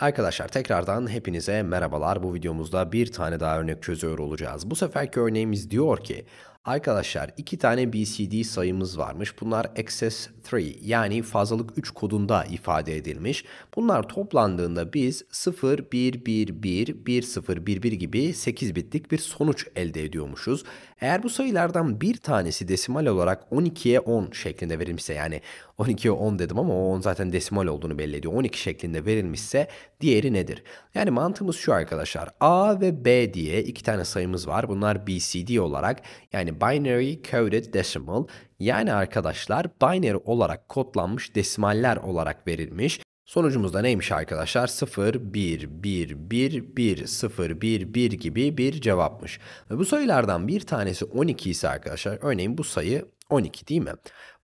Arkadaşlar tekrardan hepinize merhabalar. Bu videomuzda bir tane daha örnek çözüyor olacağız. Bu seferki örneğimiz diyor ki Arkadaşlar iki tane BCD sayımız varmış. Bunlar excess 3 yani fazlalık 3 kodunda ifade edilmiş. Bunlar toplandığında biz 0, 1, 1, 1, 1, 0, 1, 1 gibi 8 bitlik bir sonuç elde ediyormuşuz. Eğer bu sayılardan bir tanesi desimal olarak 12'ye 10 şeklinde verilmişse yani 12'ye 10 dedim ama o 10 zaten desimal olduğunu belli ediyor. 12 şeklinde verilmişse diğeri nedir? Yani mantığımız şu arkadaşlar. A ve B diye iki tane sayımız var. Bunlar BCD olarak yani binary coded decimal yani arkadaşlar binary olarak kodlanmış desimaller olarak verilmiş. Sonucumuz da neymiş arkadaşlar? 0, 1, 1, 1, 1, 0, 1, 1 gibi bir cevapmış. Ve bu sayılardan bir tanesi 12 ise arkadaşlar örneğin bu sayı 12 değil mi?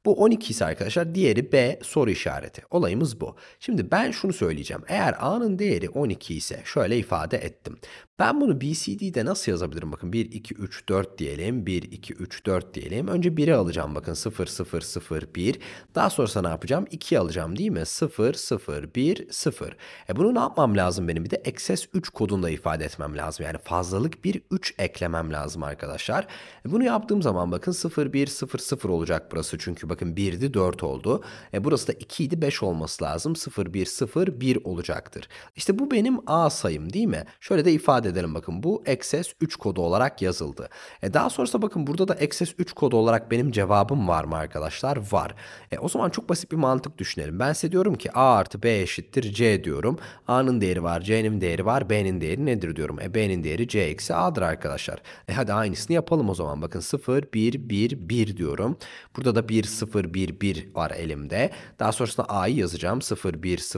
Bu 12 ise arkadaşlar diğeri B soru işareti. Olayımız bu. Şimdi ben şunu söyleyeceğim. Eğer A'nın değeri 12 ise şöyle ifade ettim. Ben bunu BCD'de nasıl yazabilirim? Bakın 1, 2, 3, 4 diyelim. 1, 2, 3, 4 diyelim. Önce 1'i alacağım. Bakın 0, 0, 0, 1. Daha sonrasında ne yapacağım? 2 alacağım değil mi? 0, 0, 1, 0. E bunu ne yapmam lazım benim? Bir de excess 3 kodunda ifade etmem lazım. Yani fazlalık bir 3 eklemem lazım arkadaşlar. E bunu yaptığım zaman bakın 0, 1, 0, 0 olacak burası. Çünkü bakın 1'di 4 oldu. E, burası da 2 idi 5 olması lazım. 0 1 0 1 olacaktır. İşte bu benim A sayım değil mi? Şöyle de ifade edelim bakın bu excess 3 kodu olarak yazıldı. E, daha sonrasında bakın burada da excess 3 kodu olarak benim cevabım var mı arkadaşlar? Var. E, o zaman çok basit bir mantık düşünelim. Ben size diyorum ki A artı B eşittir C diyorum. A'nın değeri var, C'nin değeri var, B'nin değeri nedir diyorum. E B'nin değeri C eksi A'dır arkadaşlar. E hadi aynısını yapalım o zaman. Bakın 0, 1, 1, 1 diyorum. Burada da 1, 0 011 var elimde. Daha sonrasında A'yı yazacağım. 0100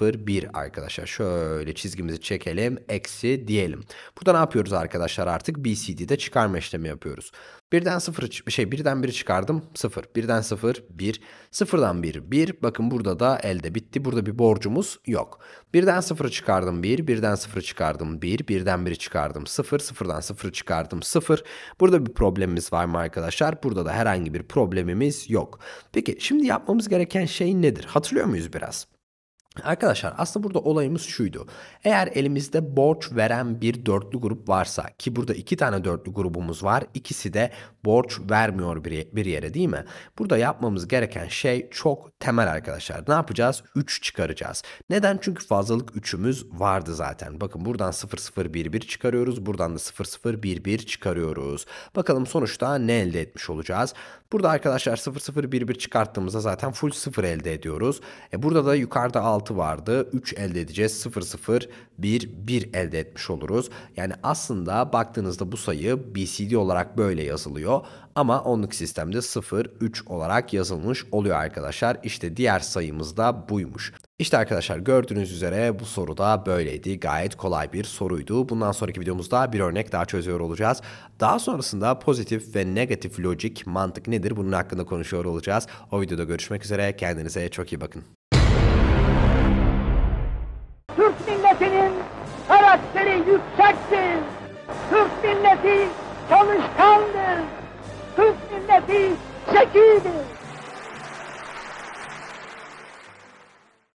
0101 arkadaşlar. Şöyle çizgimizi çekelim. Eksi diyelim. Burada ne yapıyoruz arkadaşlar artık? BCD'de çıkarma işlemi yapıyoruz. Birden sıfır şey birden biri çıkardım sıfır. Birden sıfır bir. Sıfırdan bir bir. Bakın burada da elde bitti. Burada bir borcumuz yok. Birden sıfırı çıkardım bir. Birden sıfırı çıkardım bir. Birden biri çıkardım sıfır. Sıfırdan sıfırı çıkardım sıfır. Burada bir problemimiz var mı arkadaşlar? Burada da herhangi bir problemimiz yok. Peki şimdi yapmamız gereken şey nedir? Hatırlıyor muyuz biraz? Arkadaşlar aslında burada olayımız şuydu. Eğer elimizde borç veren bir dörtlü grup varsa ki burada iki tane dörtlü grubumuz var. ikisi de borç vermiyor bir, bir yere değil mi? Burada yapmamız gereken şey çok temel arkadaşlar. Ne yapacağız? 3 çıkaracağız. Neden? Çünkü fazlalık 3'ümüz vardı zaten. Bakın buradan 0011 çıkarıyoruz. Buradan da 0011 çıkarıyoruz. Bakalım sonuçta ne elde etmiş olacağız? Burada arkadaşlar 0011 çıkarttığımızda zaten full 0 elde ediyoruz. E burada da yukarıda 6 6 vardı. 3 elde edeceğiz. 0, 0, 1, 1 elde etmiş oluruz. Yani aslında baktığınızda bu sayı BCD olarak böyle yazılıyor. Ama onluk sistemde 0, 3 olarak yazılmış oluyor arkadaşlar. İşte diğer sayımız da buymuş. İşte arkadaşlar gördüğünüz üzere bu soru da böyleydi. Gayet kolay bir soruydu. Bundan sonraki videomuzda bir örnek daha çözüyor olacağız. Daha sonrasında pozitif ve negatif logik mantık nedir bunun hakkında konuşuyor olacağız. O videoda görüşmek üzere. Kendinize çok iyi bakın. milleti çalışkandır. Türk milleti zekidir.